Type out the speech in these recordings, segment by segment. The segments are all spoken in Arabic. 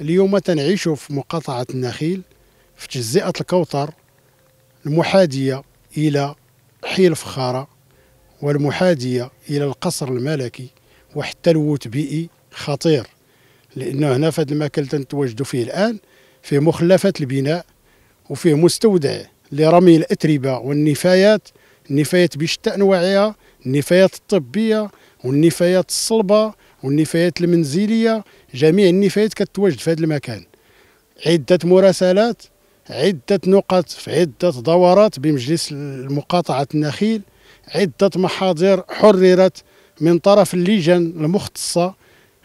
اليوم تنعيشوا في مقاطعة النخيل في تجزئة الكوثر المحادية إلى حي الفخارة والمحادية إلى القصر الملكي وحتى الوت بيئي خطير لأنه هنا في هذا المكان تنتواجدوا فيه الآن فيه مخلفات البناء وفيه مستودع لرمي الأتربة والنفايات النفايات بشتى أنواعها النفايات الطبية والنفايات الصلبة والنفايات المنزلية جميع النفايات كتواجد في هذا المكان عدة مراسلات عدة نقط في عدة دورات بمجلس مقاطعة النخيل عدة محاضر حررت من طرف اللجان المختصة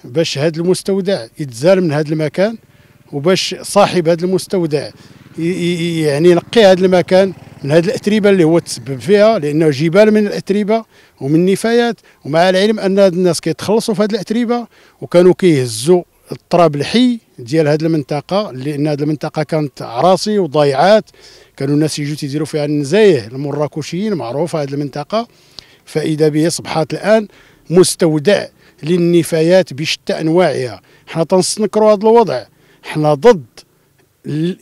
باش هذا المستودع يتزال من هذا المكان وباش صاحب هذا المستودع يعني ينقي هذا المكان من هذه الاتربه اللي هو تسبب فيها لانه جبال من الاتربه ومن النفايات ومع العلم ان هاد الناس كيتخلصوا في هذه الاتربه وكانوا كيهزوا التراب الحي ديال هذه المنطقه لان هذه المنطقه كانت عراصي وضيعات كانوا الناس يجوا تيديروا فيها النزايه المراكشيين معروفه هذه المنطقه فاذا به صبحات الان مستودع للنفايات بشتى انواعها حنا تنستنكروا هذا الوضع حنا ضد أي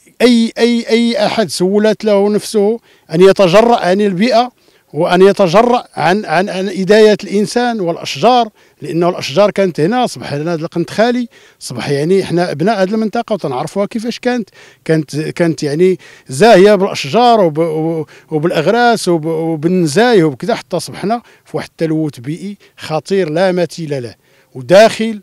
أي أي أحد سولت له نفسه أن يتجرأ عن البيئة وأن يتجرأ عن عن عن إداية الإنسان والأشجار لأنه الأشجار كانت هنا صبح لنا هذا القنت خالي صبح يعني إحنا أبناء هذه المنطقة وتنعرفوها كيفاش كانت كانت كانت يعني زاهية بالأشجار وب وبالأغراس وبالنزايه وبكذا حتى صبحنا في واحد التلوث بيئي خطير لا مثيل له وداخل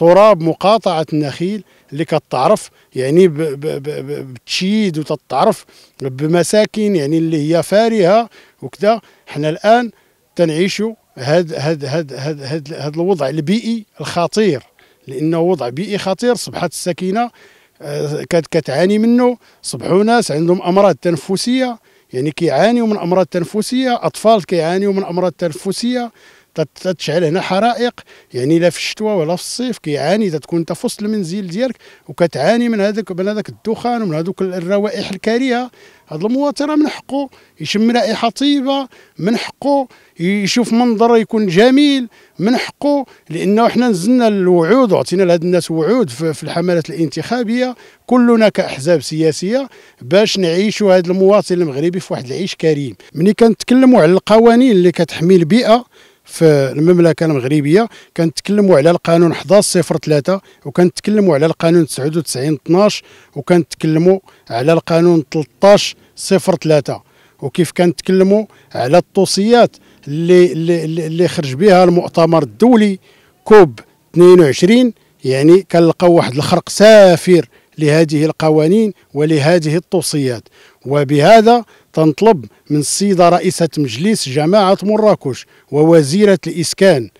تراب مقاطعه النخيل اللي كتعرف يعني بتشيد وتتعرف بمساكن يعني اللي هي فارهه وكذا حنا الان تنعيشوا هاد هاد هاد هاد هاد, هاد الوضع البيئي الخطير لانه وضع بيئي خطير صبحت السكينه آه، كتعاني منه صبحوا ناس عندهم امراض تنفسيه يعني كيعانيوا من امراض تنفسيه اطفال كيعانيوا من امراض تنفسيه تتشعل هنا حرائق يعني لا في الشتوى ولا في الصيف كيعاني تتكون انت في وسط المنزل ديالك وكتعاني من هذاك من هذاك الدخان ومن هذوك الروائح الكريهه هذا المواطن من حقه يشم رائحه طيبه من حقه يشوف منظر يكون جميل من حقه لانه احنا نزلنا الوعود وعطينا لهاد الناس وعود في الحملات الانتخابيه كلنا كاحزاب سياسيه باش نعيشوا هذا المواطن المغربي في واحد العيش كريم ملي كنتكلموا على القوانين اللي كتحمي البيئه في المملكه المغربيه كنتكلموا على القانون 1103 وكنتكلموا على القانون 99 12 وكنتكلموا على القانون 13 03 وكيف كنتكلموا على التوصيات اللي اللي, اللي خرج بها المؤتمر الدولي كوب 22 يعني كنلقاو واحد الخرق سافر لهذه القوانين ولهذه التوصيات وبهذا تنطلب من السيده رئيسه مجلس جماعه مراكش ووزيره الاسكان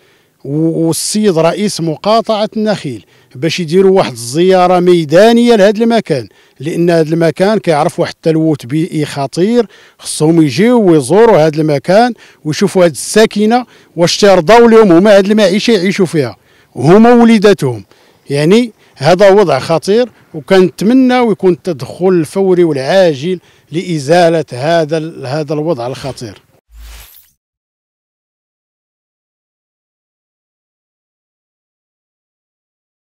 والسيد رئيس مقاطعه النخيل باش يديروا واحد الزياره ميدانيه لهذا المكان لان هذا المكان كيعرف واحد التلوث بيئي خطير خصهم يجيو ويزوروا هذا المكان ويشوفوا هذه الساكنه واش ترضاو لهم هما هذه المعيشه يعيشوا فيها هما وليداتهم يعني هذا وضع خطير وكنتمنى ويكون التدخل الفوري والعاجل لازاله هذا هذا الوضع الخطير